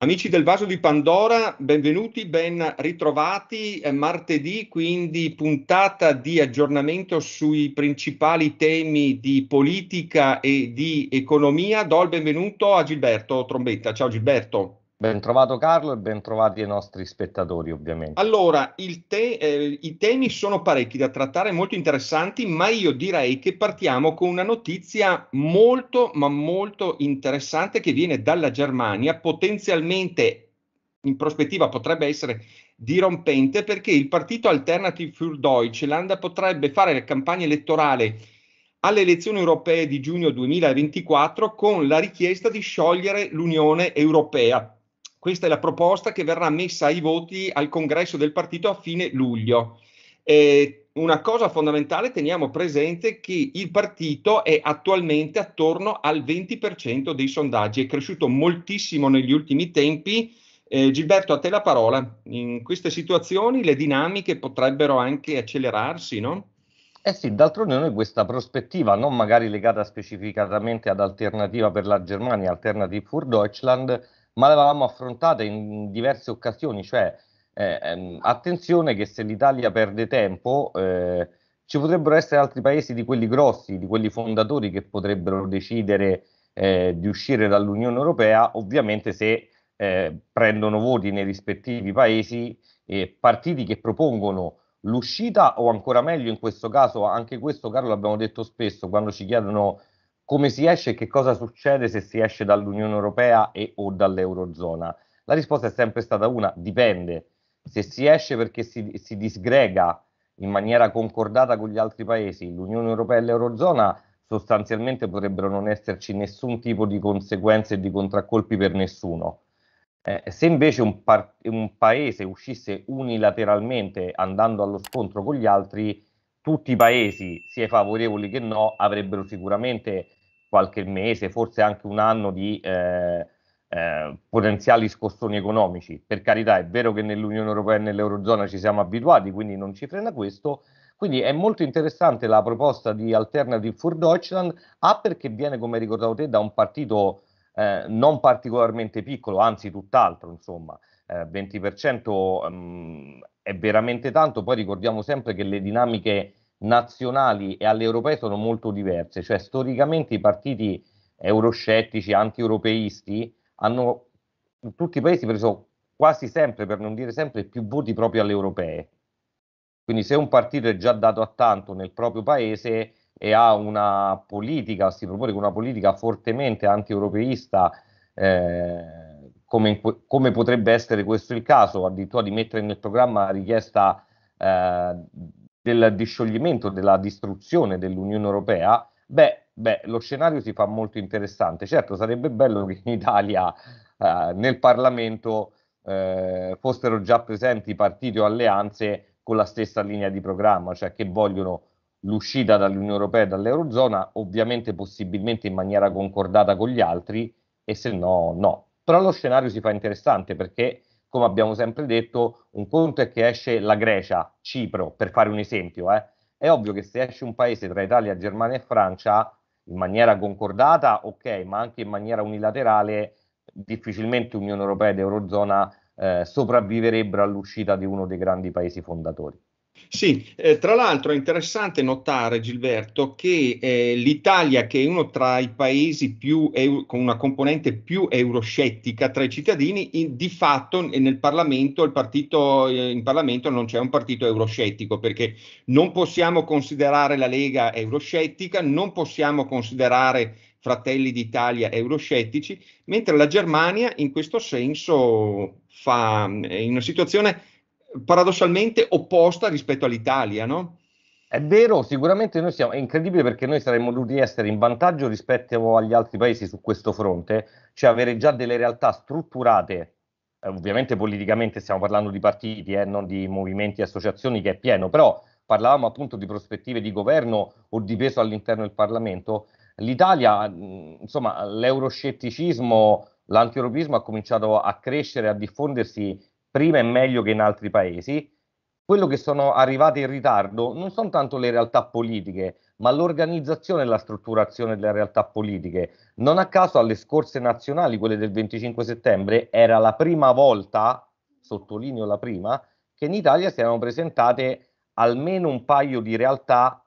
Amici del vaso di Pandora, benvenuti, ben ritrovati. È martedì, quindi puntata di aggiornamento sui principali temi di politica e di economia. Do il benvenuto a Gilberto Trombetta. Ciao Gilberto. Bentrovato Carlo e bentrovati ai nostri spettatori ovviamente. Allora, te, eh, i temi sono parecchi da trattare, molto interessanti, ma io direi che partiamo con una notizia molto, ma molto interessante che viene dalla Germania, potenzialmente in prospettiva potrebbe essere dirompente perché il partito Alternative für Deutschland potrebbe fare la campagna elettorale alle elezioni europee di giugno 2024 con la richiesta di sciogliere l'Unione Europea questa è la proposta che verrà messa ai voti al congresso del partito a fine luglio. Eh, una cosa fondamentale, teniamo presente che il partito è attualmente attorno al 20% dei sondaggi, è cresciuto moltissimo negli ultimi tempi. Eh, Gilberto, a te la parola. In queste situazioni le dinamiche potrebbero anche accelerarsi, no? Eh sì, d'altronde noi questa prospettiva, non magari legata specificatamente ad Alternativa per la Germania, Alternative for Deutschland, ma l'avevamo affrontata in diverse occasioni, cioè eh, ehm, attenzione che se l'Italia perde tempo eh, ci potrebbero essere altri paesi di quelli grossi, di quelli fondatori che potrebbero decidere eh, di uscire dall'Unione Europea, ovviamente se eh, prendono voti nei rispettivi paesi e partiti che propongono l'uscita o ancora meglio in questo caso, anche questo Carlo l'abbiamo detto spesso quando ci chiedono come si esce e che cosa succede se si esce dall'Unione Europea e o dall'Eurozona? La risposta è sempre stata una, dipende. Se si esce perché si, si disgrega in maniera concordata con gli altri paesi l'Unione Europea e l'Eurozona, sostanzialmente potrebbero non esserci nessun tipo di conseguenze e di contraccolpi per nessuno. Eh, se invece un, par- un, paese uscisse unilateralmente andando allo scontro con gli altri, tutti i paesi, sia favorevoli che no, avrebbero sicuramente qualche mese, forse anche un anno di eh, eh, potenziali scossoni economici. Per carità, è vero che nell'Unione Europea e nell'Eurozona ci siamo abituati, quindi non ci frena questo. Quindi è molto interessante la proposta di Alternative for Deutschland, A ah, perché viene, come ricordavo te, da un partito eh, non particolarmente piccolo, anzi tutt'altro, insomma, eh, 20% mh, mm, è veramente tanto, poi ricordiamo sempre che le dinamiche nazionali e alle europee sono molto diverse, cioè storicamente i partiti euroscettici, anti-europeisti hanno in tutti i paesi preso quasi sempre, per non dire sempre, più voti proprio alle europee. Quindi se un partito è già dato a tanto nel proprio paese e ha una politica, si propone con una politica fortemente anti-europeista, eh, come, come, potrebbe essere questo il caso, addirittura di mettere nel programma la richiesta eh, del discioglimento, della distruzione dell'Unione Europea, beh, beh, lo scenario si fa molto interessante. Certo, sarebbe bello che in Italia eh, nel Parlamento eh, fossero già presenti partiti o alleanze con la stessa linea di programma, cioè che vogliono l'uscita dall'Unione Europea e dall'Eurozona, ovviamente possibilmente in maniera concordata con gli altri, e se no, no. Però lo scenario si fa interessante perché, come abbiamo sempre detto, un conto è che esce la Grecia, Cipro, per fare un esempio, eh. È ovvio che se esce un paese tra Italia, Germania e Francia in maniera concordata, ok, ma anche in maniera unilaterale, difficilmente Unione Europea ed Eurozona eh, sopravviverebbero all'uscita di uno dei grandi paesi fondatori. Sì, eh, tra l'altro è interessante notare, Gilberto, che eh, l'Italia, che è uno tra i paesi eu- con una componente più euroscettica tra i cittadini, in, di fatto nel Parlamento, partito, eh, in Parlamento non c'è un partito euroscettico, perché non possiamo considerare la Lega euroscettica, non possiamo considerare Fratelli d'Italia euroscettici, mentre la Germania in questo senso fa, è eh, in una situazione paradossalmente opposta rispetto all'Italia, no? È vero, sicuramente noi siamo, è incredibile perché noi saremmo dovuti essere in vantaggio rispetto agli altri paesi su questo fronte, cioè avere già delle realtà strutturate, eh, ovviamente politicamente stiamo parlando di partiti, eh, non di movimenti e associazioni che è pieno, però parlavamo appunto di prospettive di governo o di peso all'interno del Parlamento, l'Italia, insomma, l'euroscetticismo, l'antieuropismo ha cominciato a crescere, a diffondersi prima e meglio che in altri paesi. Quello che sono arrivate in ritardo non sono tanto le realtà politiche, ma l'organizzazione e la strutturazione delle realtà politiche. Non a caso alle scorse nazionali, quelle del 25 settembre, era la prima volta, sottolineo la prima, che in Italia si erano presentate almeno un paio di realtà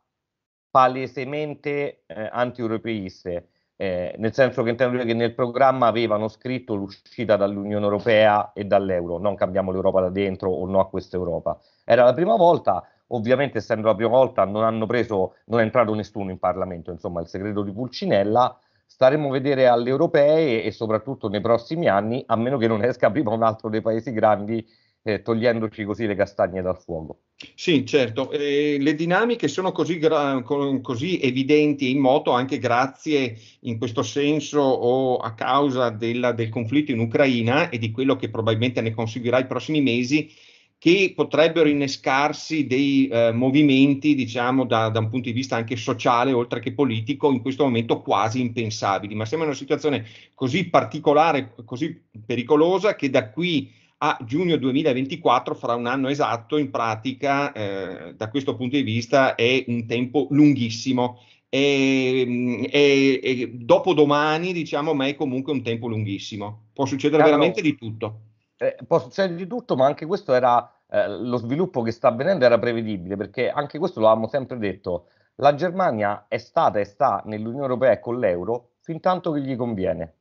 palesemente eh, anti-europeiste eh, nel senso che intendo dire che nel programma avevano scritto l'uscita dall'Unione Europea e dall'euro, non cambiamo l'Europa da dentro o no a questa Europa. Era la prima volta, ovviamente essendo la prima volta non hanno preso, non è entrato nessuno in Parlamento, insomma il segreto di Pulcinella, staremo a vedere alle europee e soprattutto nei prossimi anni, a meno che non esca prima un altro dei paesi grandi eh, togliendoci così le castagne dal fuoco. Sì, certo, eh, le dinamiche sono così, gra- così evidenti in moto anche grazie in questo senso o a causa della, del conflitto in Ucraina e di quello che probabilmente ne conseguirà i prossimi mesi, che potrebbero innescarsi dei eh, movimenti, diciamo, da, da, un punto di vista anche sociale, oltre che politico, in questo momento quasi impensabili. Ma siamo in una situazione così particolare, così pericolosa, che da qui a giugno 2024, fra un anno esatto, in pratica eh, da questo punto di vista è un tempo lunghissimo. E, mm, e, e dopo domani, diciamo, ma è comunque un tempo lunghissimo. Può succedere Carlo, veramente di tutto. Eh, può succedere di tutto, ma anche questo era eh, lo sviluppo che sta avvenendo era prevedibile, perché anche questo lo avevamo sempre detto. La Germania è stata e sta nell'Unione Europea e con l'euro fin tanto che gli conviene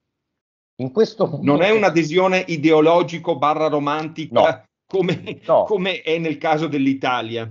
in questo momento... Non è un'adesione ideologico barra romantica no. Come, no. come è nel caso dell'Italia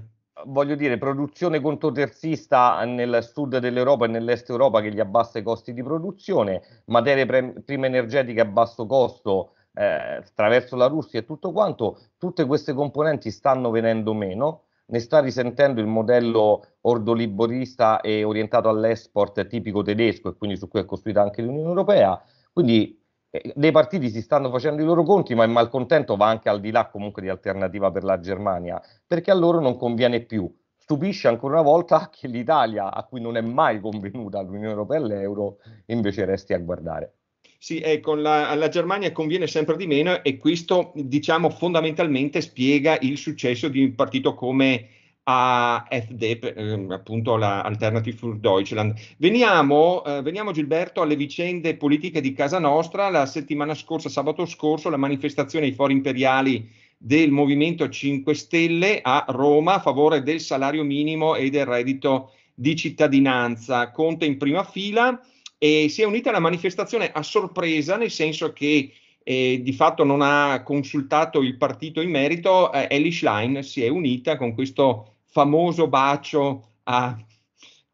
voglio dire, produzione controterzista nel sud dell'Europa e nell'est Europa che gli abbassa i costi di produzione, materie pre- prime energetiche a basso costo eh, attraverso la Russia e tutto quanto, tutte queste componenti stanno venendo meno, ne sta risentendo il modello ordoliborista e orientato all'export tipico tedesco e quindi su cui è costruita anche l'Unione Europea, quindi eh, dei partiti si stanno facendo i loro conti, ma il malcontento va anche al di là comunque di alternativa per la Germania, perché a loro non conviene più. Stupisce ancora una volta che l'Italia, a cui non è mai convenuta l'Unione Europea e l'euro, invece resti a guardare. Sì, ecco, la, alla Germania conviene sempre di meno e questo, diciamo, fondamentalmente spiega il successo di un partito come a FD, ehm, appunto la Alternative für Deutschland. Veniamo, eh, veniamo, Gilberto alle vicende politiche di casa nostra. La settimana scorsa, sabato scorso, la manifestazione ai fori imperiali del Movimento 5 Stelle a Roma a favore del salario minimo e del reddito di cittadinanza. Conte in prima fila e si è unita alla manifestazione a sorpresa, nel senso che eh, di fatto non ha consultato il partito in merito, eh, Ellie Schlein si è unita con questo famoso bacio a,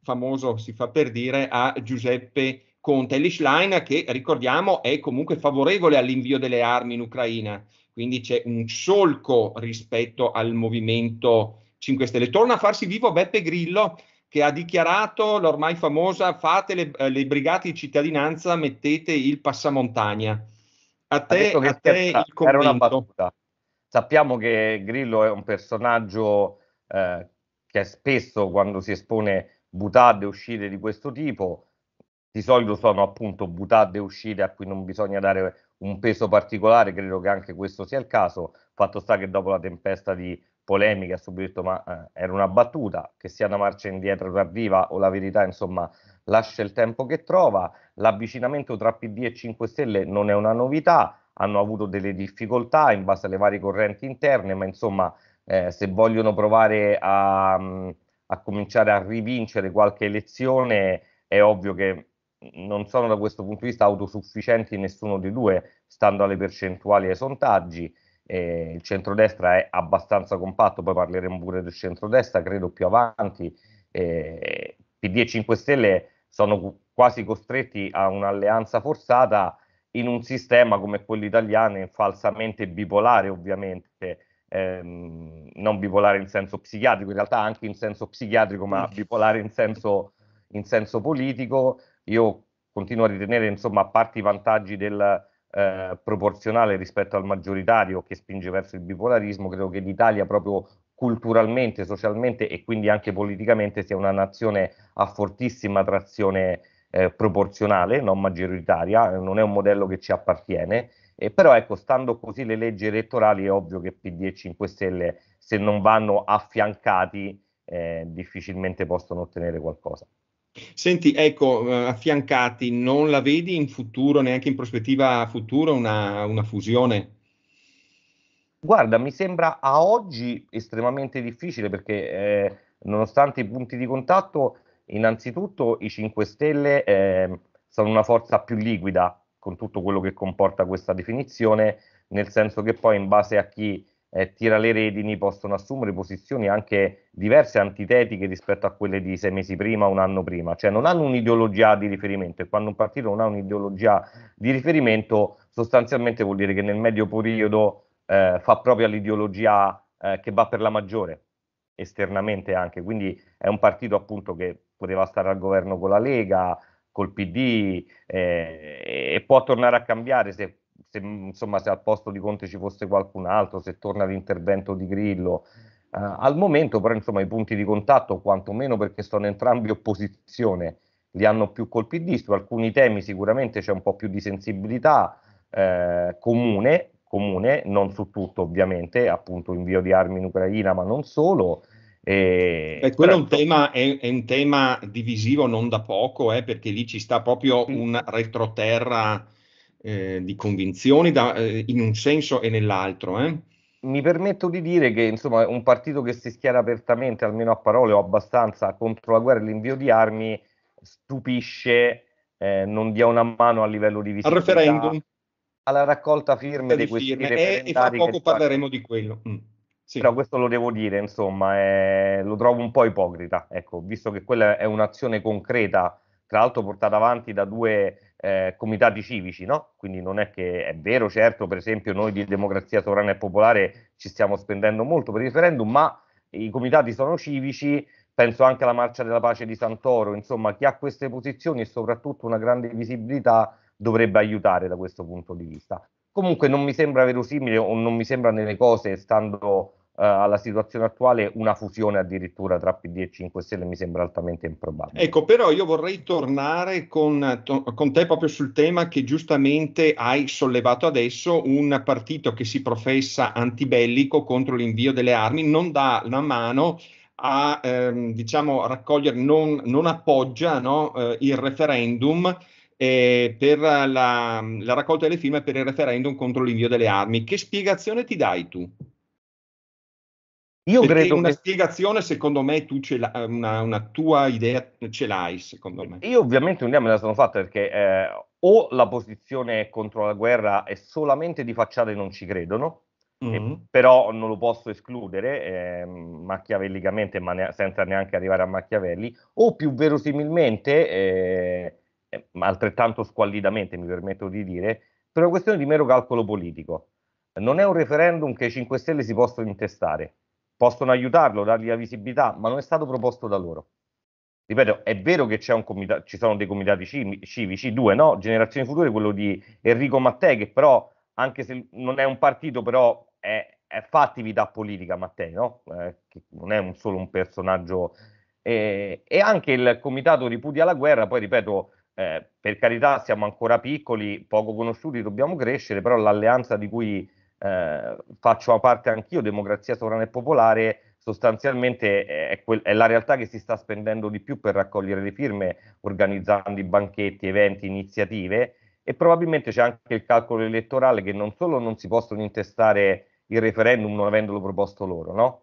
famoso si fa per dire, a Giuseppe Conte. L'Ischlein che ricordiamo è comunque favorevole all'invio delle armi in Ucraina, quindi c'è un solco rispetto al movimento 5 Stelle. Torna a farsi vivo Beppe Grillo che ha dichiarato l'ormai famosa fate le, eh, le brigate di cittadinanza, mettete il passamontagna. A te, a te il commento. Sappiamo che Grillo è un personaggio eh, che spesso quando si espone butade uscite di questo tipo, di solito sono appunto butade uscite a cui non bisogna dare un peso particolare, credo che anche questo sia il caso, fatto sta che dopo la tempesta di polemiche ha subito detto ma eh, era una battuta, che sia una marcia indietro tardiva o la verità insomma lascia il tempo che trova, l'avvicinamento tra PD e 5 Stelle non è una novità, hanno avuto delle difficoltà in base alle varie correnti interne, ma insomma eh, se vogliono provare a, mm, a, cominciare a rivincere qualche elezione, è ovvio che non sono da questo punto di vista autosufficienti nessuno dei due, stando alle percentuali e ai sondaggi. Eh, il centrodestra è abbastanza compatto, poi parleremo pure del centrodestra, credo più avanti. Eh, PD e 5 Stelle sono quasi costretti a un'alleanza forzata in un sistema come quello italiano, falsamente bipolare ovviamente, ehm, non bipolare in senso psichiatrico, in realtà anche in senso psichiatrico, ma mm. bipolare in senso, in senso politico. Io continuo a ritenere, insomma, a parte i vantaggi del eh, proporzionale rispetto al maggioritario che spinge verso il bipolarismo, credo che l'Italia proprio culturalmente, socialmente e quindi anche politicamente sia una nazione a fortissima trazione eh, proporzionale, non maggioritaria, non è un modello che ci appartiene eh, però ecco, stando così le leggi elettorali è ovvio che PD e 5 Stelle, se non vanno affiancati, eh, difficilmente possono ottenere qualcosa. Senti, ecco, eh, affiancati, non la vedi in futuro, neanche in prospettiva futura, una, una fusione? Guarda, mi sembra a oggi estremamente difficile perché eh, nonostante i punti di contatto, innanzitutto i 5 Stelle eh, sono una forza più liquida con tutto quello che comporta questa definizione, nel senso che poi in base a chi eh, tira le redini possono assumere posizioni anche diverse, antitetiche rispetto a quelle di sei mesi prima, un anno prima, cioè non hanno un'ideologia di riferimento e quando un partito non ha un'ideologia di riferimento sostanzialmente vuol dire che nel medio periodo eh, fa proprio l'ideologia eh, che va per la maggiore esternamente anche, quindi è un partito appunto che poteva stare al governo con la Lega, col PD eh, e può tornare a cambiare se, se, insomma, se al posto di Conte ci fosse qualcun altro, se torna l'intervento di Grillo. Eh, al momento però insomma, i punti di contatto, quantomeno perché sono entrambi opposizione, li hanno più col PD, su alcuni temi sicuramente c'è un po' più di sensibilità eh, comune, comune, non su tutto ovviamente, appunto invio di armi in Ucraina, ma non solo. Eh, eh, quello però... è, un tema, è, è, un tema, divisivo non da poco, eh, perché lì ci sta proprio mm. un retroterra eh, di convinzioni da, eh, in un senso e nell'altro. Eh. Mi permetto di dire che insomma, un partito che si schiera apertamente, almeno a parole o abbastanza, contro la guerra e l'invio di armi stupisce, non dia una mano a livello di visibilità. Al referendum. Alla raccolta firme di questi firme, e, e fra poco parleremo di quello. Mm. Sì. Però questo lo devo dire, insomma, è... lo trovo un po' ipocrita, ecco, visto che quella è un'azione concreta, tra l'altro portata avanti da due eh, comitati civici, no? Quindi non è che è vero, certo, per esempio noi di Democrazia Sovrana e Popolare ci stiamo spendendo molto per il referendum, ma i comitati sono civici, penso anche alla Marcia della Pace di Santoro, insomma, chi ha queste posizioni e soprattutto una grande visibilità dovrebbe aiutare da questo punto di vista. Comunque non mi sembra verosimile o non mi sembra nelle cose, stando Uh, alla situazione attuale una fusione addirittura tra PD e 5 Stelle mi sembra altamente improbabile. Ecco, però io vorrei tornare con, to- con, te proprio sul tema che giustamente hai sollevato adesso, un partito che si professa antibellico contro l'invio delle armi non dà la mano a ehm, diciamo, raccogliere, non, non appoggia no, eh, il referendum eh, per la, la, raccolta delle firme per il referendum contro l'invio delle armi. Che spiegazione ti dai tu? Io Perché credo una che... spiegazione, secondo me, tu ce l'hai, una, una, tua idea ce l'hai, secondo me. Io ovviamente un'idea me la sono fatta perché eh, o la posizione contro la guerra è solamente di facciata e non ci credono, Mm-hmm. Eh, però non lo posso escludere eh, machiavellicamente, ma ne- senza neanche arrivare a Machiavelli, o più verosimilmente eh, ma eh, altrettanto squallidamente mi permetto di dire, per una questione di mero calcolo politico. Non è un referendum che i 5 Stelle si possono intestare, possono aiutarlo, dargli la visibilità, ma non è stato proposto da loro. Ripeto, è vero che comita- ci sono dei comitati civici, due, no? Generazioni Future, quello di Enrico Mattei, che però, anche se non è un partito, però è, è fa attività politica Mattei, no? Eh, non è un solo un personaggio. Eh, e anche il comitato ripudia la guerra, poi ripeto, eh, per carità siamo ancora piccoli, poco conosciuti, dobbiamo crescere, però l'alleanza di cui eh, faccio parte anch'io, Democrazia Sovrana e Popolare, sostanzialmente è, quel, è, la realtà che si sta spendendo di più per raccogliere le firme, organizzando i banchetti, eventi, iniziative e probabilmente c'è anche il calcolo elettorale che non solo non si possono intestare il referendum non avendolo proposto loro, no?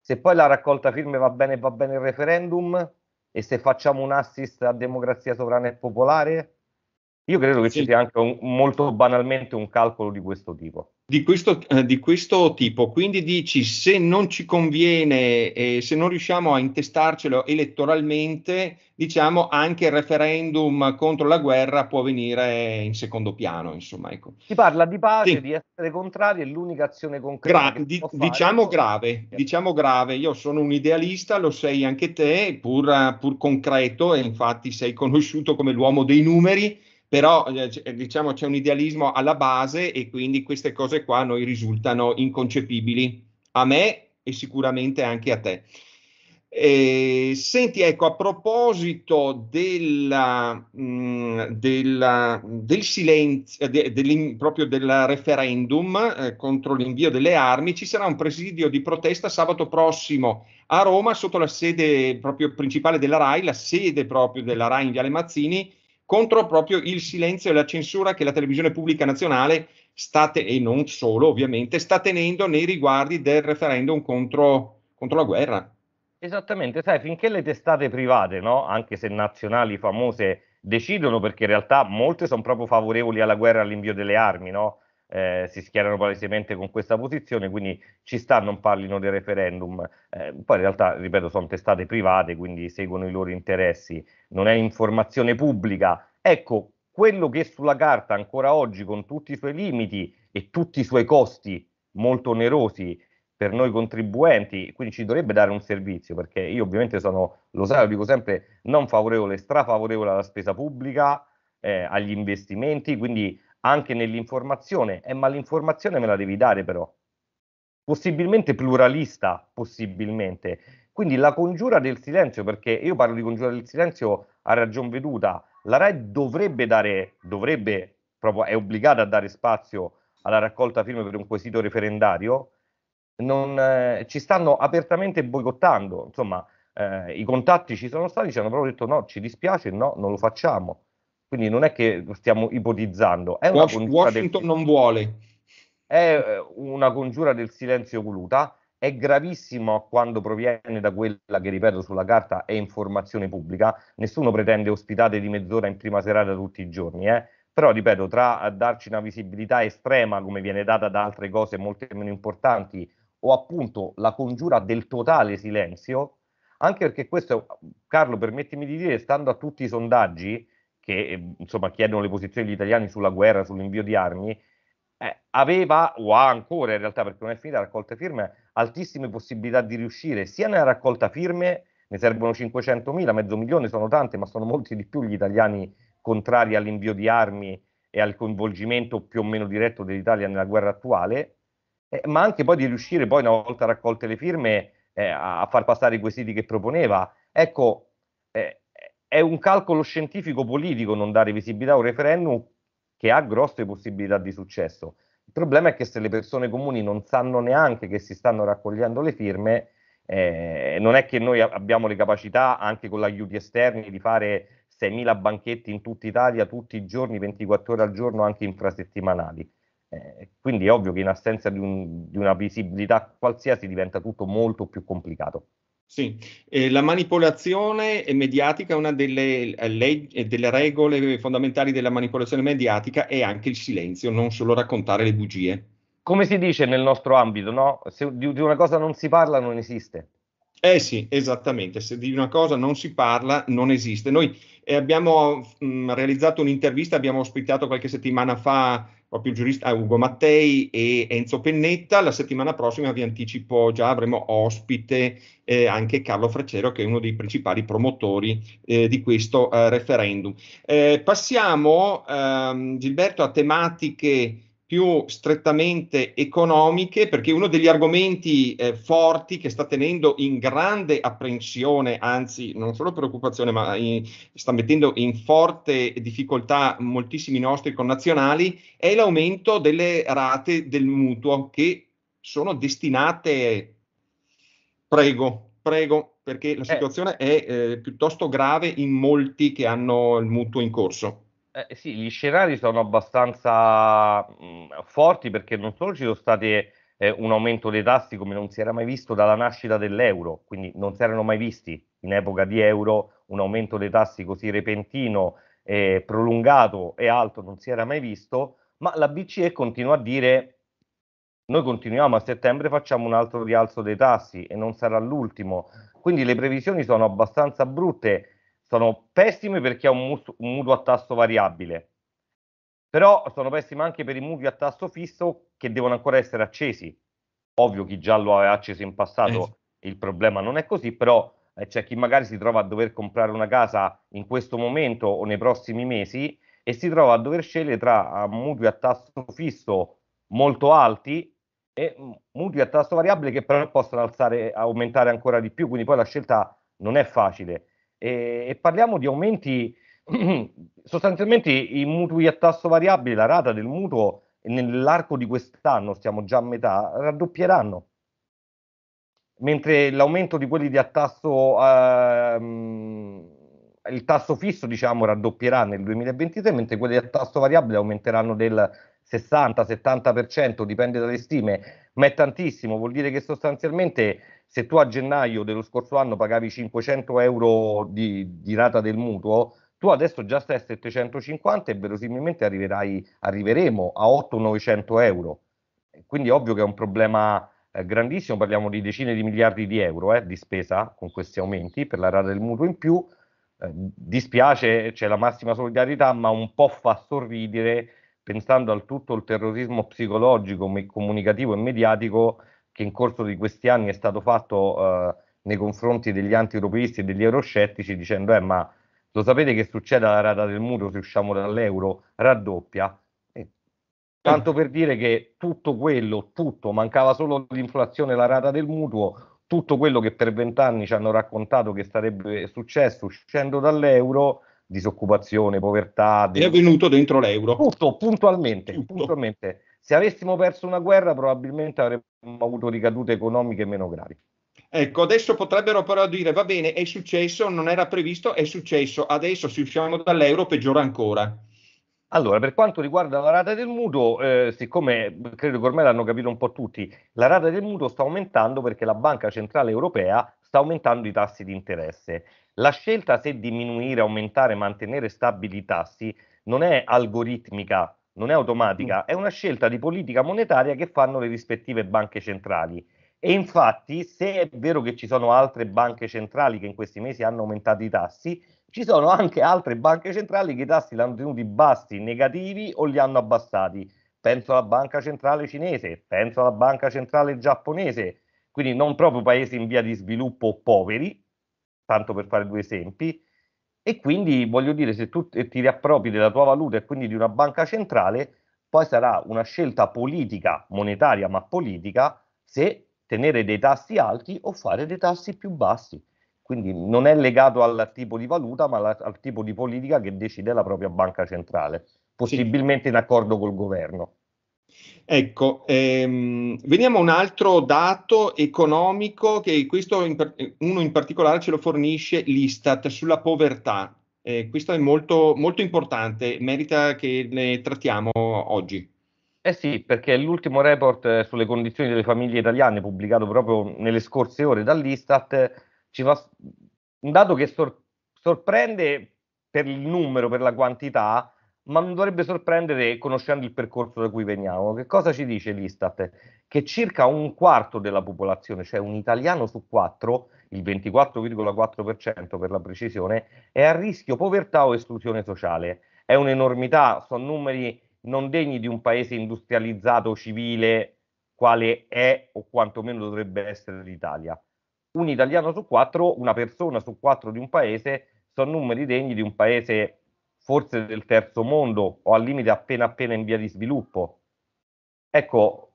Se poi la raccolta firme va bene, va bene il referendum, e se facciamo un assist a democrazia sovrana e popolare? Io credo che sì. ci sia anche un, molto banalmente un calcolo di questo tipo. Di questo, eh, di questo, tipo, quindi dici se non ci conviene, eh, se non riusciamo a intestarcelo elettoralmente, diciamo anche il referendum contro la guerra può venire in secondo piano, insomma. Ecco. Si parla di pace, sì. di essere contrari, è l'unica azione concreta. Gra- di- diciamo grave, diciamo grave, io sono un idealista, lo sei anche te, pur, pur concreto e infatti sei conosciuto come l'uomo dei numeri però eh, eh, diciamo c'è un idealismo alla base e quindi queste cose qua a noi risultano inconcepibili, a me e sicuramente anche a te. Eh, senti, ecco, a proposito della, mh, mm, della, del silenzio, de, de, proprio del referendum eh, contro l'invio delle armi, ci sarà un presidio di protesta sabato prossimo a Roma, sotto la sede proprio principale della RAI, la sede proprio della RAI in Viale Mazzini, contro proprio il silenzio e la censura che la televisione pubblica nazionale state, e non solo ovviamente, sta tenendo nei riguardi del referendum contro, contro la guerra. Esattamente, sai, finché le testate private, no? anche se nazionali famose, decidono, perché in realtà molte sono proprio favorevoli alla guerra e all'invio delle armi, no? eh, si schierano palesemente con questa posizione, quindi ci sta non parlino del referendum. Eh, poi in realtà, ripeto, sono testate private, quindi seguono i loro interessi, non è informazione pubblica. Ecco, quello che sulla carta ancora oggi, con tutti i suoi limiti e tutti i suoi costi molto onerosi per noi contribuenti, quindi ci dovrebbe dare un servizio, perché io ovviamente sono, lo sai, lo dico sempre, non favorevole, strafavorevole alla spesa pubblica, eh, agli investimenti, quindi anche nell'informazione, eh, ma l'informazione me la devi dare però, possibilmente pluralista, possibilmente. Quindi la congiura del silenzio, perché io parlo di congiura del silenzio a ragion veduta, la RAI dovrebbe dare, dovrebbe, proprio è obbligata a dare spazio alla raccolta firme per un quesito referendario, non, eh, ci stanno apertamente boicottando, insomma eh, i contatti ci sono stati, ci hanno proprio detto no, ci dispiace, no, non lo facciamo. Quindi non è che stiamo ipotizzando. È Washington del... non vuole. È eh, una congiura del silenzio voluta, è gravissimo quando proviene da quella che, ripeto, sulla carta è informazione pubblica. Nessuno pretende ospitate di mezz'ora in prima serata tutti i giorni, eh? però ripeto, tra darci una visibilità estrema come viene data da altre cose molto meno importanti o appunto la congiura del totale silenzio, anche perché questo, Carlo, permettimi di dire, stando a tutti i sondaggi, che ehm, insomma, chiedono le posizioni degli italiani sulla guerra, sull'invio di armi, eh, aveva o ha ancora in realtà perché non è finita la raccolta firme, altissime possibilità di riuscire sia nella raccolta firme, ne servono 500.000, mezzo milione, sono tante, ma sono molti di più gli italiani contrari all'invio di armi e al coinvolgimento più o meno diretto dell'Italia nella guerra attuale, eh, ma anche poi di riuscire poi una volta raccolte le firme eh, a far passare i quesiti che proponeva. Ecco, è un calcolo scientifico politico non dare visibilità a un referendum che ha grosse possibilità di successo. Il problema è che se le persone comuni non sanno neanche che si stanno raccogliendo le firme, eh, non è che noi abbiamo le capacità, anche con gli aiuti esterni, di fare 6.000 banchetti in tutta Italia tutti i giorni, 24 ore al giorno, anche infrasettimanali. Eh, quindi è ovvio che in assenza di, un, di una visibilità qualsiasi diventa tutto molto più complicato. Sì, eh, la manipolazione mediatica, una delle, eh, leg- eh, delle, regole fondamentali della manipolazione mediatica è anche il silenzio, non solo raccontare le bugie. Come si dice nel nostro ambito, no? Se di, di una cosa non si parla non esiste. Eh sì, esattamente, se di una cosa non si parla non esiste. Noi eh, abbiamo mh, mm, realizzato un'intervista, abbiamo ospitato qualche settimana fa proprio il giurista Ugo Mattei e Enzo Pennetta. La settimana prossima, vi anticipo già, avremo ospite eh, anche Carlo Freccero, che è uno dei principali promotori eh, di questo eh, referendum. Eh, passiamo, ehm, Gilberto, a tematiche più strettamente economiche, perché uno degli argomenti eh, forti che sta tenendo in grande apprensione, anzi non solo preoccupazione, ma in, sta mettendo in forte difficoltà moltissimi nostri connazionali, è l'aumento delle rate del mutuo che sono destinate, prego, prego, perché la eh. situazione eh. è eh, piuttosto grave in molti che hanno il mutuo in corso. Eh, eh, sì, gli scenari sono abbastanza mh, forti perché non solo ci sono stati eh, un aumento dei tassi come non si era mai visto dalla nascita dell'euro, quindi non si erano mai visti in epoca di euro un aumento dei tassi così repentino, eh, prolungato e alto, non si era mai visto, ma la BCE continua a dire noi continuiamo a settembre, facciamo un altro rialzo dei tassi e non sarà l'ultimo. Quindi le previsioni sono abbastanza brutte sono pessime perché ha un, mus- un mutuo a tasso variabile, però sono pessime anche per i mutui a tasso fisso che devono ancora essere accesi. Ovvio chi già lo aveva acceso in passato, eh. il problema non è così, però eh, c'è chi magari si trova a dover comprare una casa in questo momento o nei prossimi mesi e si trova a dover scegliere tra eh, mutui a tasso fisso molto alti e mutui a tasso variabile che però possono alzare, aumentare ancora di più, quindi poi la scelta non è facile e, e parliamo di aumenti sostanzialmente i mutui a tasso variabile, la rata del mutuo nell'arco di quest'anno, stiamo già a metà, raddoppieranno. Mentre l'aumento di quelli di a tasso, ehm, il tasso fisso, diciamo, raddoppierà nel 2023, mentre quelli a tasso variabile aumenteranno del 60-70%, dipende dalle stime, ma è tantissimo, vuol dire che sostanzialmente se tu a gennaio dello scorso anno pagavi 500 euro di, di rata del mutuo, tu adesso già stai a 750 e verosimilmente arriveremo a 800-900 euro. Quindi è ovvio che è un problema eh, grandissimo, parliamo di decine di miliardi di euro eh, di spesa con questi aumenti per la rata del mutuo in più. Eh, dispiace, c'è la massima solidarietà, ma un po' fa sorridere pensando al tutto il terrorismo psicologico, comunicativo e mediatico che in corso di questi anni è stato fatto eh, nei confronti degli anti-europeisti e degli euroscettici dicendo eh, ma lo sapete che succede alla rata del mutuo se usciamo dall'euro raddoppia eh, tanto per dire che tutto quello tutto mancava solo l'inflazione e la rata del mutuo tutto quello che per vent'anni ci hanno raccontato che sarebbe successo uscendo dall'euro disoccupazione povertà è avvenuto dentro l'euro tutto puntualmente, tutto. puntualmente se avessimo perso una guerra probabilmente avremmo avuto ricadute economiche meno gravi. Ecco, adesso potrebbero però dire va bene, è successo, non era previsto, è successo, adesso se usciamo dall'euro peggiora ancora. Allora, per quanto riguarda la rata del mutuo, eh, siccome credo che ormai l'hanno capito un po' tutti, la rata del mutuo sta aumentando perché la Banca Centrale Europea sta aumentando i tassi di interesse. La scelta se diminuire, aumentare, mantenere stabili i tassi non è algoritmica non è automatica, mm. è una scelta di politica monetaria che fanno le rispettive banche centrali. E infatti, se è vero che ci sono altre banche centrali che in questi mesi hanno aumentato i tassi, ci sono anche altre banche centrali che i tassi li hanno tenuti bassi, negativi o li hanno abbassati. Penso alla banca centrale cinese, penso alla banca centrale giapponese, quindi non proprio paesi in via di sviluppo poveri, tanto per fare due esempi, e quindi voglio dire, se tu ti riappropri della tua valuta e quindi di una banca centrale, poi sarà una scelta politica, monetaria, ma politica, se tenere dei tassi alti o fare dei tassi più bassi. Quindi non è legato al tipo di valuta, ma al, al tipo di politica che decide la propria banca centrale, possibilmente sì. in accordo col governo. Ecco, ehm, veniamo a un altro dato economico che questo in, uno in particolare ce lo fornisce l'Istat sulla povertà. Eh, questo è molto, molto importante, merita che ne trattiamo oggi. Eh sì, perché l'ultimo report eh, sulle condizioni delle famiglie italiane pubblicato proprio nelle scorse ore dall'Istat ci fa un dato che sor- sorprende per il numero, per la quantità, ma non dovrebbe sorprendere conoscendo il percorso da cui veniamo. Che cosa ci dice l'Istat? Che circa un quarto della popolazione, cioè un italiano su quattro, il 24,4% per la precisione, è a rischio povertà o esclusione sociale. È un'enormità, sono numeri non degni di un paese industrializzato, civile, quale è o quantomeno dovrebbe essere l'Italia. Un italiano su quattro, una persona su quattro di un paese, sono numeri degni di un paese forse del terzo mondo o al limite appena appena in via di sviluppo. Ecco,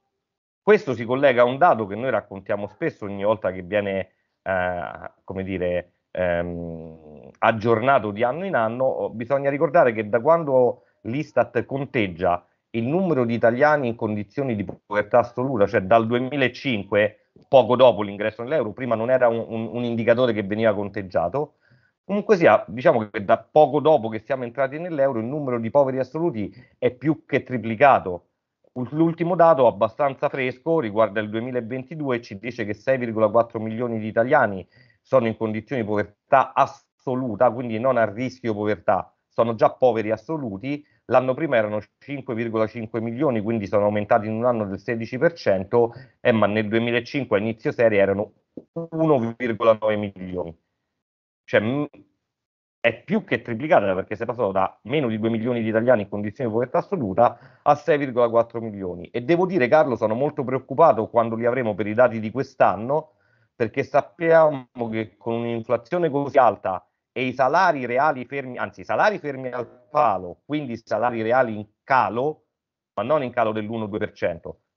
questo si collega a un dato che noi raccontiamo spesso ogni volta che viene, eh, come dire, ehm, aggiornato di anno in anno. Bisogna ricordare che da quando l'Istat conteggia il numero di italiani in condizioni di povertà assoluta, cioè dal 2005, poco dopo l'ingresso nell'euro, prima non era un, un, un indicatore che veniva conteggiato, Comunque sia, diciamo che da poco dopo che siamo entrati nell'euro il numero di poveri assoluti è più che triplicato. L'ultimo dato abbastanza fresco riguarda il 2022 ci dice che 6,4 milioni di italiani sono in condizioni di povertà assoluta, quindi non a rischio povertà, sono già poveri assoluti, l'anno prima erano 5,5 milioni, quindi sono aumentati in un anno del 16%, eh, ma nel 2005 a inizio serie erano 1,9 milioni cioè, è più che triplicata perché si è passato da meno di 2 milioni di italiani in condizioni di povertà assoluta a 6,4 milioni. E devo dire, Carlo, sono molto preoccupato quando li avremo per i dati di quest'anno, perché sappiamo che con un'inflazione così alta e i salari reali fermi, anzi i salari fermi al palo, quindi i salari reali in calo, ma non in calo dell'1-2%,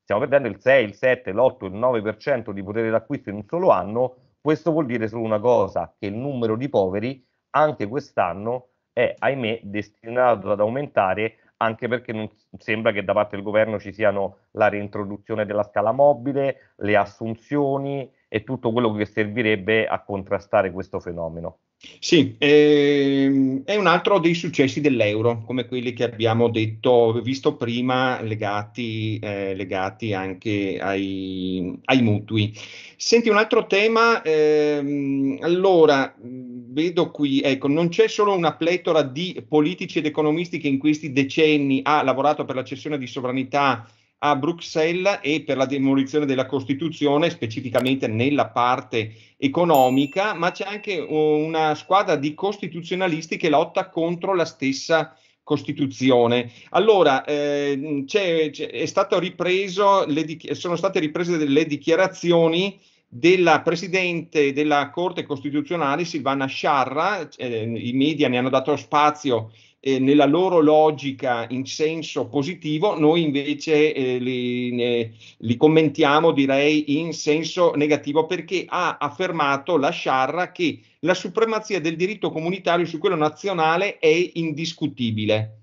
stiamo perdendo il 6, il 7, l'8, il 9% di potere d'acquisto in un solo anno, questo vuol dire solo una cosa, che il numero di poveri anche quest'anno è, ahimè, destinato ad aumentare anche perché non sembra che da parte del governo ci siano la reintroduzione della scala mobile, le assunzioni e tutto quello che servirebbe a contrastare questo fenomeno. Sì, ehm, è un altro dei successi dell'euro, come quelli che abbiamo detto, visto prima, legati, eh, legati anche ai, ai, mutui. Senti, un altro tema, ehm, allora, vedo qui, ecco, non c'è solo una pletora di politici ed economisti che in questi decenni ha lavorato per la cessione di sovranità a Bruxelles e per la demolizione della Costituzione, specificamente nella parte economica, ma c'è anche uh, una squadra di costituzionalisti che lotta contro la stessa Costituzione. Allora, eh, c'è, c'è, le, sono state riprese le dichiarazioni della Presidente della Corte Costituzionale Silvana Sciarra, eh, i media ne hanno dato spazio eh, nella loro logica in senso positivo, noi invece eh, li, ne, li, commentiamo direi in senso negativo perché ha affermato la sciarra che la supremazia del diritto comunitario su quello nazionale è indiscutibile.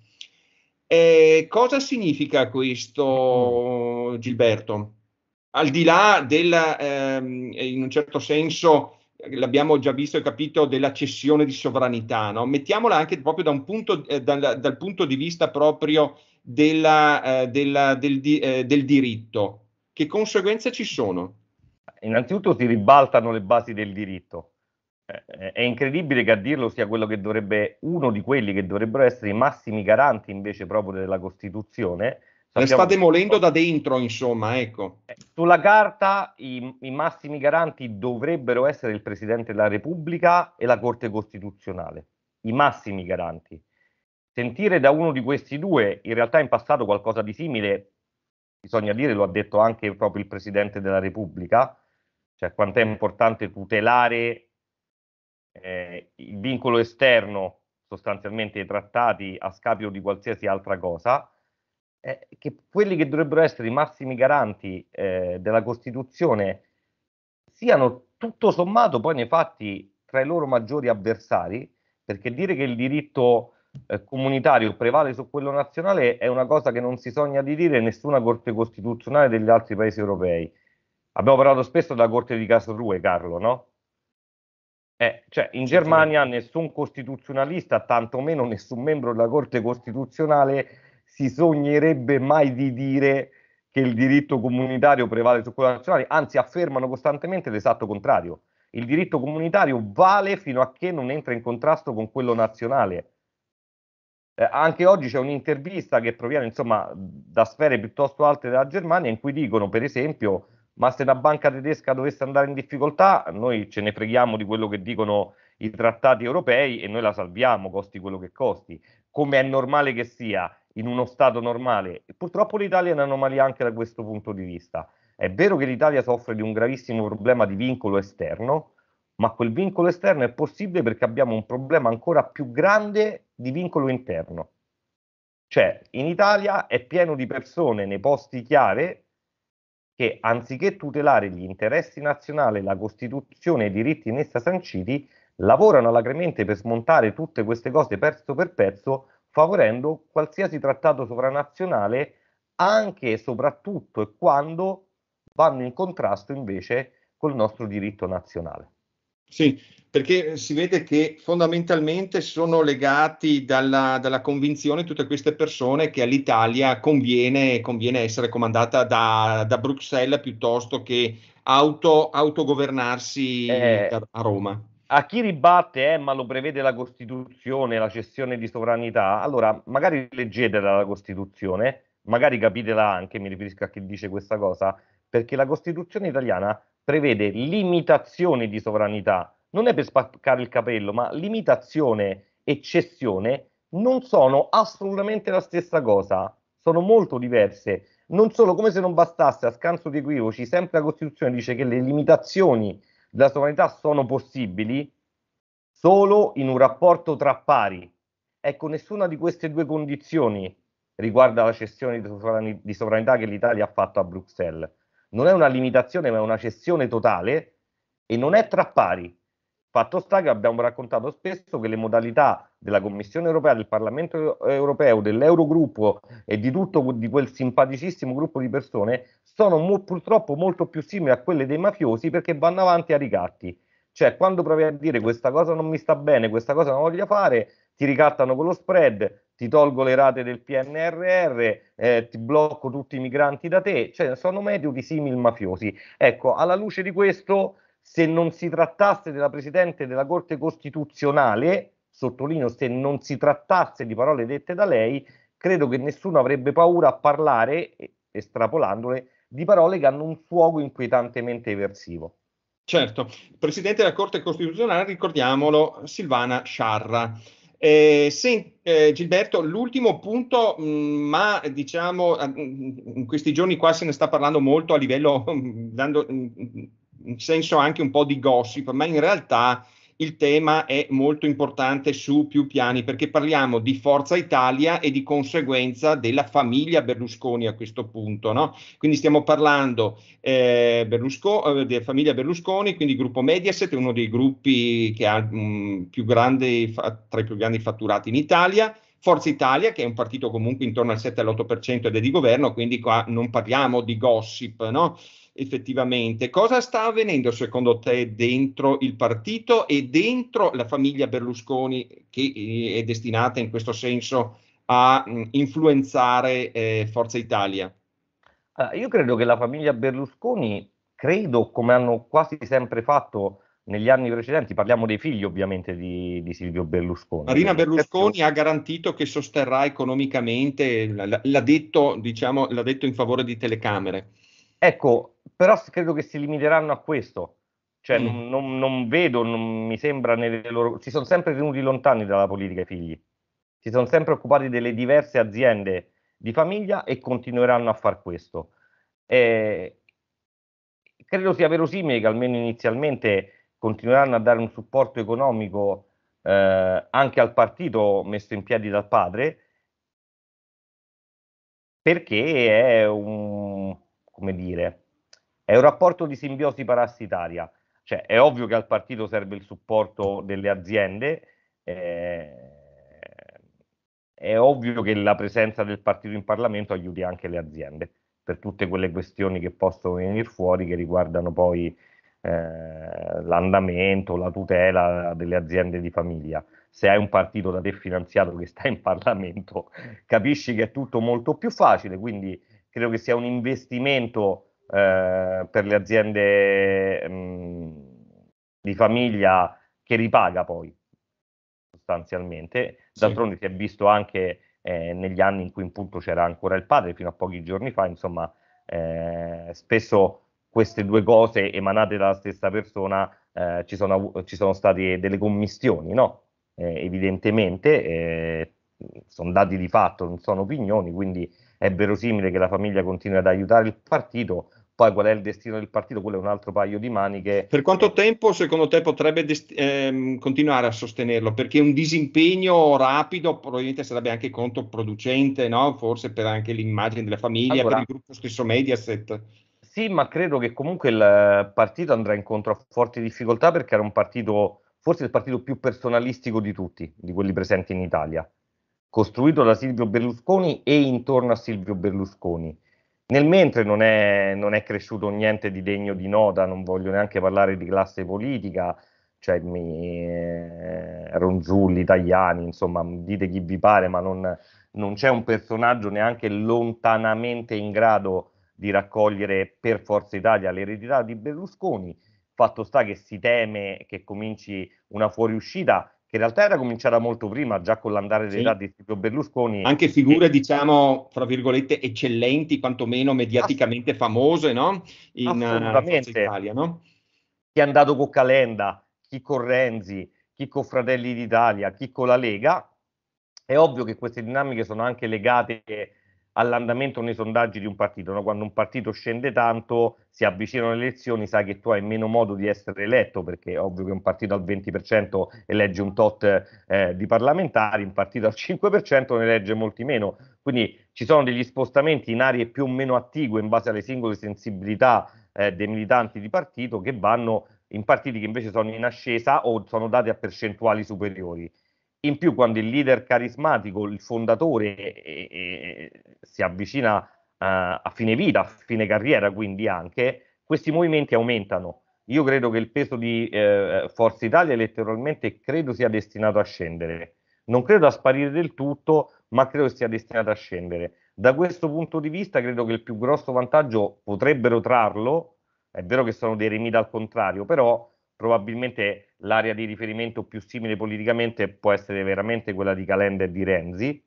Eh, cosa significa questo Gilberto? Al di là del, ehm, in un certo senso, l'abbiamo già visto e capito, della cessione di sovranità, no? mettiamola anche proprio da un punto, eh, dal, dal, punto di vista proprio della, eh, della, del, di, eh, del, diritto. Che conseguenze ci sono? Innanzitutto si ribaltano le basi del diritto. Eh, eh, è incredibile che a dirlo sia quello che dovrebbe, uno di quelli che dovrebbero essere i massimi garanti invece proprio della Costituzione, la sta demolendo da dentro, insomma, ecco. Eh, sulla carta i, i, massimi garanti dovrebbero essere il Presidente della Repubblica e la Corte Costituzionale. I massimi garanti. Sentire da uno di questi due, in realtà in passato qualcosa di simile, bisogna dire, lo ha detto anche proprio il Presidente della Repubblica, cioè quanto è importante tutelare eh, il vincolo esterno sostanzialmente i trattati a scapito di qualsiasi altra cosa eh, che quelli che dovrebbero essere i massimi garanti eh, della Costituzione siano tutto sommato poi nei fatti tra i loro maggiori avversari, perché dire che il diritto eh, comunitario prevale su quello nazionale è una cosa che non si sogna di dire nessuna Corte Costituzionale degli altri paesi europei. Abbiamo parlato spesso della Corte di Karlsruhe, Carlo, no? Eh, cioè, in Germania nessun costituzionalista, tantomeno nessun membro della Corte Costituzionale, si sognerebbe mai di dire che il diritto comunitario prevale su quello nazionale, anzi affermano costantemente l'esatto contrario. Il diritto comunitario vale fino a che non entra in contrasto con quello nazionale. Eh, anche oggi c'è un'intervista che proviene insomma da sfere piuttosto alte della Germania in cui dicono per esempio ma se una banca tedesca dovesse andare in difficoltà noi ce ne freghiamo di quello che dicono i trattati europei e noi la salviamo costi quello che costi come è normale che sia in uno stato normale. purtroppo l'Italia è un'anomalia anche da questo punto di vista. È vero che l'Italia soffre di un gravissimo problema di vincolo esterno, ma quel vincolo esterno è possibile perché abbiamo un problema ancora più grande di vincolo interno. Cioè, in Italia è pieno di persone nei posti chiave che, anziché tutelare gli interessi nazionali, la Costituzione e i diritti in essa sanciti, lavorano alacremente per smontare tutte queste cose pezzo per pezzo favorendo qualsiasi trattato sovranazionale anche e soprattutto e quando vanno in contrasto invece col nostro diritto nazionale. Sì, perché si vede che fondamentalmente sono legati dalla, dalla convinzione tutte queste persone che all'Italia conviene, conviene essere comandata da, da, Bruxelles piuttosto che auto, autogovernarsi eh, a Roma a chi ribatte, eh, ma lo prevede la Costituzione, la cessione di sovranità, allora magari leggetela la Costituzione, magari capitela anche, mi riferisco a chi dice questa cosa, perché la Costituzione italiana prevede limitazioni di sovranità, non è per spaccare il capello, ma limitazione e cessione non sono assolutamente la stessa cosa, sono molto diverse. Non solo, come se non bastasse, a scanso di equivoci, sempre la Costituzione dice che le limitazioni della sovranità sono possibili solo in un rapporto tra pari. Ecco, nessuna di queste due condizioni riguarda la cessione di sovranità che l'Italia ha fatto a Bruxelles. Non è una limitazione, ma è una cessione totale e non è tra pari. Fatto sta che abbiamo raccontato spesso che le modalità della Commissione europea, del Parlamento europeo, dell'Eurogruppo e di tutto di quel simpaticissimo gruppo di persone sono mo- purtroppo molto più simili a quelle dei mafiosi perché vanno avanti a ricatti. Cioè, quando provi a dire questa cosa non mi sta bene, questa cosa non voglio fare, ti ricattano con lo spread, ti tolgo le rate del PNRR, eh, ti blocco tutti i migranti da te. Cioè, sono metodi simili mafiosi. Ecco, alla luce di questo se non si trattasse della Presidente della Corte Costituzionale, sottolineo se non si trattasse di parole dette da lei, credo che nessuno avrebbe paura a parlare, estrapolandole, di parole che hanno un fuoco inquietantemente eversivo. Certo, Presidente della Corte Costituzionale, ricordiamolo, Silvana Sciarra. Eh, sì, eh, Gilberto, l'ultimo punto, mh, mm, ma diciamo in questi giorni qua se ne sta parlando molto a livello, mh, dando, mh, mm, in senso anche un po' di gossip, ma in realtà il tema è molto importante su più piani perché parliamo di Forza Italia e di conseguenza della famiglia Berlusconi a questo punto. No? Quindi stiamo parlando eh, Berlusco, eh, della famiglia Berlusconi, quindi gruppo Mediaset, uno dei gruppi che ha mh, mm, più grande, fa, tra i più grandi fatturati in Italia. Forza Italia, che è un partito comunque intorno al 7-8% ed è di governo, quindi qua non parliamo di gossip, no? effettivamente. Cosa sta avvenendo secondo te dentro il partito e dentro la famiglia Berlusconi che eh, è destinata in questo senso a mm, influenzare eh, Forza Italia? Uh, io credo che la famiglia Berlusconi, credo come hanno quasi sempre fatto negli anni precedenti, parliamo dei figli ovviamente di, di Silvio Berlusconi. Marina Berlusconi ha garantito che sosterrà economicamente, l'ha detto, diciamo, l'ha detto in favore di telecamere. Ecco, però credo che si limiteranno a questo. Cioè, mm. non, non, vedo, non mi sembra nelle loro... Si sono sempre tenuti lontani dalla politica i figli. Si sono sempre occupati delle diverse aziende di famiglia e continueranno a far questo. Eh, credo sia verosimile che almeno inizialmente continueranno a dare un supporto economico eh, anche al partito messo in piedi dal padre, perché è un come dire, è un rapporto di simbiosi parassitaria. Cioè, è ovvio che al partito serve il supporto delle aziende, eh, è ovvio che la presenza del partito in Parlamento aiuti anche le aziende per tutte quelle questioni che possono venire fuori che riguardano poi eh, l'andamento, la tutela delle aziende di famiglia. Se hai un partito da te finanziato che sta in Parlamento, capisci che è tutto molto più facile, quindi credo che sia un investimento eh, per le aziende mh, mm, di famiglia che ripaga poi sostanzialmente. D'altronde sì. si è visto anche eh, negli anni in cui appunto c'era ancora il padre, fino a pochi giorni fa, insomma, eh, spesso queste due cose emanate dalla stessa persona eh, ci, sono, ci, sono, state delle commissioni, no? Eh, evidentemente, eh, sono dati di fatto, non sono opinioni, quindi è verosimile che la famiglia continui ad aiutare il partito, poi qual è il destino del partito, quello è un altro paio di maniche. Per quanto tempo secondo te potrebbe dest- ehm, continuare a sostenerlo? Perché un disimpegno rapido probabilmente sarebbe anche controproducente, no? forse per anche l'immagine della famiglia, allora, per il gruppo stesso Mediaset. Sì, ma credo che comunque il partito andrà incontro a forti difficoltà perché era un partito, forse il partito più personalistico di tutti, di quelli presenti in Italia costruito da Silvio Berlusconi e intorno a Silvio Berlusconi. Nel mentre non è, non è cresciuto niente di degno di nota, non voglio neanche parlare di classe politica, cioè mi, eh, Ronzulli, Tajani, insomma, dite chi vi pare, ma non, non c'è un personaggio neanche lontanamente in grado di raccogliere per Forza Italia l'eredità di Berlusconi. Fatto sta che si teme che cominci una fuoriuscita che in realtà era cominciata molto prima, già con l'andare sì. dell'età di Silvio Berlusconi. Anche figure, e... diciamo, fra virgolette, eccellenti, quantomeno mediaticamente Ass- famose, no? In eh, Forza Italia, no? Chi è andato con Calenda, chi con Renzi, chi con Fratelli d'Italia, chi con la Lega. È ovvio che queste dinamiche sono anche legate all'andamento nei sondaggi di un partito. No? Quando un partito scende tanto, si avvicinano le elezioni, sai che tu hai meno modo di essere eletto, perché è ovvio che un partito al 20% elegge un tot eh, di parlamentari, un partito al 5% ne elegge molti meno. Quindi ci sono degli spostamenti in aree più o meno attigue in base alle singole sensibilità eh, dei militanti di partito che vanno in partiti che invece sono in ascesa o sono dati a percentuali superiori. In più, quando il leader carismatico, il fondatore, e, eh, e, eh, eh, si avvicina uh, a fine vita, a fine carriera, quindi anche, questi movimenti aumentano. Io credo che il peso di eh, Forza Italia letteralmente credo sia destinato a scendere. Non credo a sparire del tutto, ma credo sia destinato a scendere. Da questo punto di vista credo che il più grosso vantaggio potrebbero trarlo, è vero che sono dei remiti al contrario, però probabilmente l'area di riferimento più simile politicamente può essere veramente quella di Calenda e di Renzi.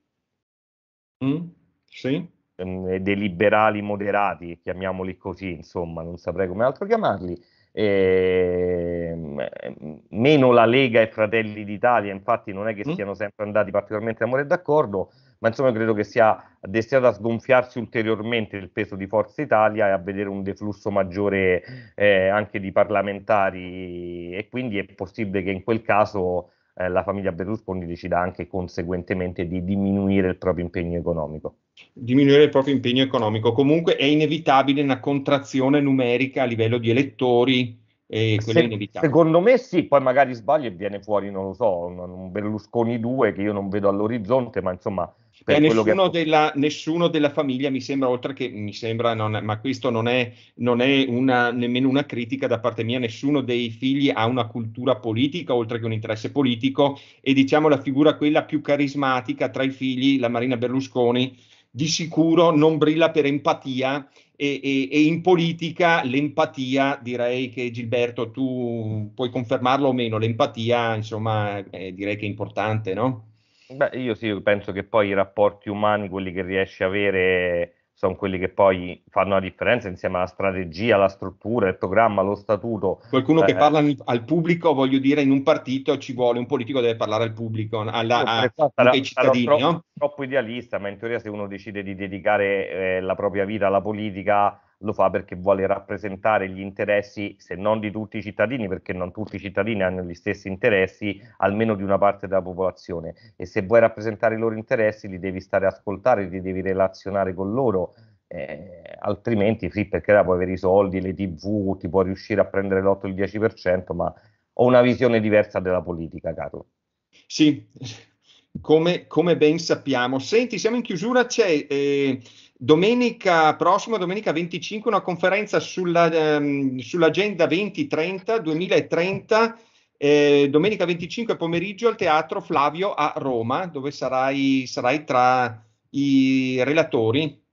Mm, sì. Ehm, dei liberali moderati, chiamiamoli così, insomma, non saprei come altro chiamarli. E... Ehm, meno la Lega e Fratelli d'Italia, infatti, non è che mm. siano sempre andati particolarmente d'amore e d'accordo ma insomma credo che sia destinato a sgonfiarsi ulteriormente il peso di Forza Italia e a vedere un deflusso maggiore eh, anche di parlamentari e quindi è possibile che in quel caso eh, la famiglia Berlusconi decida anche conseguentemente di diminuire il proprio impegno economico. Diminuire il proprio impegno economico, comunque è inevitabile una contrazione numerica a livello di elettori. E quello Se, è inevitabile. Secondo me sì, poi magari sbaglio e viene fuori, non lo so, un, un Berlusconi 2 che io non vedo all'orizzonte, ma insomma e nessuno, che... della, nessuno, della, famiglia mi sembra, oltre che mi sembra, non, ma questo non è, non è una, nemmeno una critica da parte mia, nessuno dei figli ha una cultura politica, oltre che un interesse politico, e diciamo la figura quella più carismatica tra i figli, la Marina Berlusconi, di sicuro non brilla per empatia e, e, e, in politica l'empatia, direi che Gilberto, tu puoi confermarlo o meno, l'empatia insomma eh, direi che è importante, no? Beh, io sì, penso che poi i rapporti umani, quelli che riesci a avere, sono quelli che poi fanno la differenza insieme alla strategia, alla struttura, il programma, lo statuto. Qualcuno eh, che eh. parla al pubblico, voglio dire, in un partito ci vuole un politico deve parlare al pubblico, alla, esatto. sarà, ai cittadini. Troppo, no? troppo, idealista, ma in teoria se uno decide di dedicare eh, la propria vita alla politica lo fa perché vuole rappresentare gli interessi, se non di tutti i cittadini, perché non tutti i cittadini hanno gli stessi interessi, almeno di una parte della popolazione. E se vuoi rappresentare i loro interessi, li devi stare a ascoltare, li devi relazionare con loro. Eh, altrimenti sì, perché là puoi avere i soldi, le tv, ti può riuscire a prendere l'8 il 10%, ma ho una visione diversa della politica, Carlo. Sì, come, come ben sappiamo. Senti, siamo in chiusura, c'è... Eh Domenica prossima, domenica 25, una conferenza sulla, ehm, sull'agenda 2030, 2030, eh, domenica 25 pomeriggio al Teatro Flavio a Roma, dove sarai, sarai tra i relatori.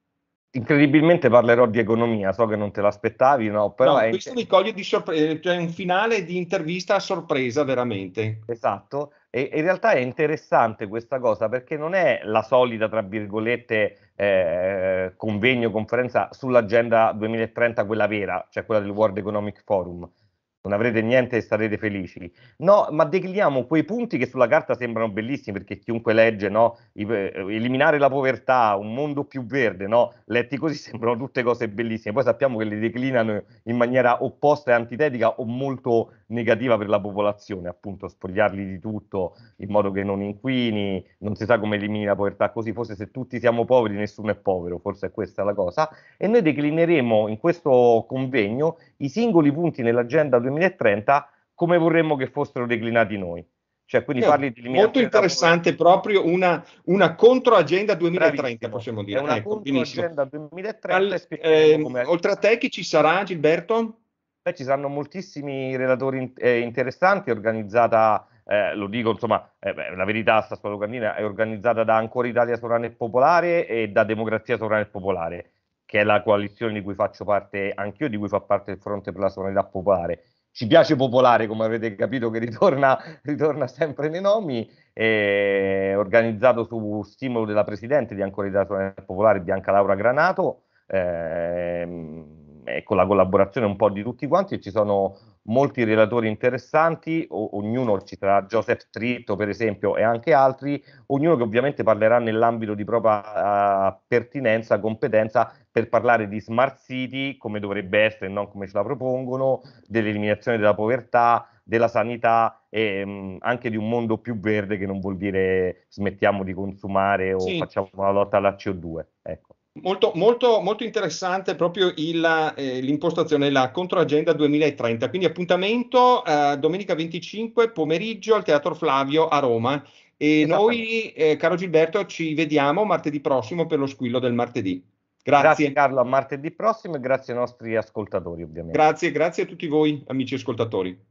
Incredibilmente parlerò di economia, so che non te l'aspettavi, no? Però no, è... Questo mi coglie di sorpresa, eh, cioè un finale di intervista a sorpresa veramente. Esatto, e in realtà è interessante questa cosa perché non è la solita, tra virgolette, eh, convegno, conferenza sull'agenda 2030, quella vera, cioè quella del World Economic Forum non avrete niente e sarete felici. No, ma decliniamo quei punti che sulla carta sembrano bellissimi perché chiunque legge, no, eh, eliminare la povertà, un mondo più verde, no, letti così sembrano tutte cose bellissime, poi sappiamo che le declinano in maniera opposta e antitetica o molto negativa per la popolazione, appunto spogliarli di tutto in modo che non inquini, non si sa come elimini la povertà così, forse se tutti siamo poveri nessuno è povero, forse è questa la cosa, e noi declineremo in questo convegno i singoli punti nell'agenda 2020 2030 come vorremmo che fossero declinati noi. Cioè, quindi parli di molto interessante proprio una, una controagenda 2030 possiamo dire. È una ecco, controagenda 2030. Al, ehm, oltre a te chi ci sarà Gilberto? Beh, ci saranno moltissimi relatori in, eh, interessanti, organizzata, eh, lo dico insomma, eh, beh, la verità sta sulla locandina, è organizzata da Ancora Italia Sovrana e Popolare e da Democrazia Sovrana e Popolare, che è la coalizione di cui faccio parte anch'io, di cui fa parte il Fronte per la Sovranità Popolare ci piace popolare, come avete capito, che ritorna, ritorna sempre nei nomi, È organizzato su stimolo della presidente di Ancora Ancorizzazione Popolare Bianca Laura Granato, eh, con la collaborazione un po' di tutti quanti, ci sono molti relatori interessanti, o, ognuno ci sarà Joseph Tritto per esempio e anche altri, ognuno che ovviamente parlerà nell'ambito di propria uh, pertinenza, competenza per parlare di smart city come dovrebbe essere, e non come ce la propongono, dell'eliminazione della povertà, della sanità e mh, mm, anche di un mondo più verde che non vuol dire smettiamo di consumare o sì. facciamo la lotta alla CO2. Ecco. Molto, molto, molto, interessante proprio il, eh, l'impostazione, la controagenda 2030, quindi appuntamento eh, domenica 25 pomeriggio al Teatro Flavio a Roma e esatto. noi, eh, caro Gilberto, ci vediamo martedì prossimo per lo squillo del martedì. Grazie. grazie Carlo, a martedì prossimo e grazie ai nostri ascoltatori ovviamente. Grazie, grazie a tutti voi amici ascoltatori.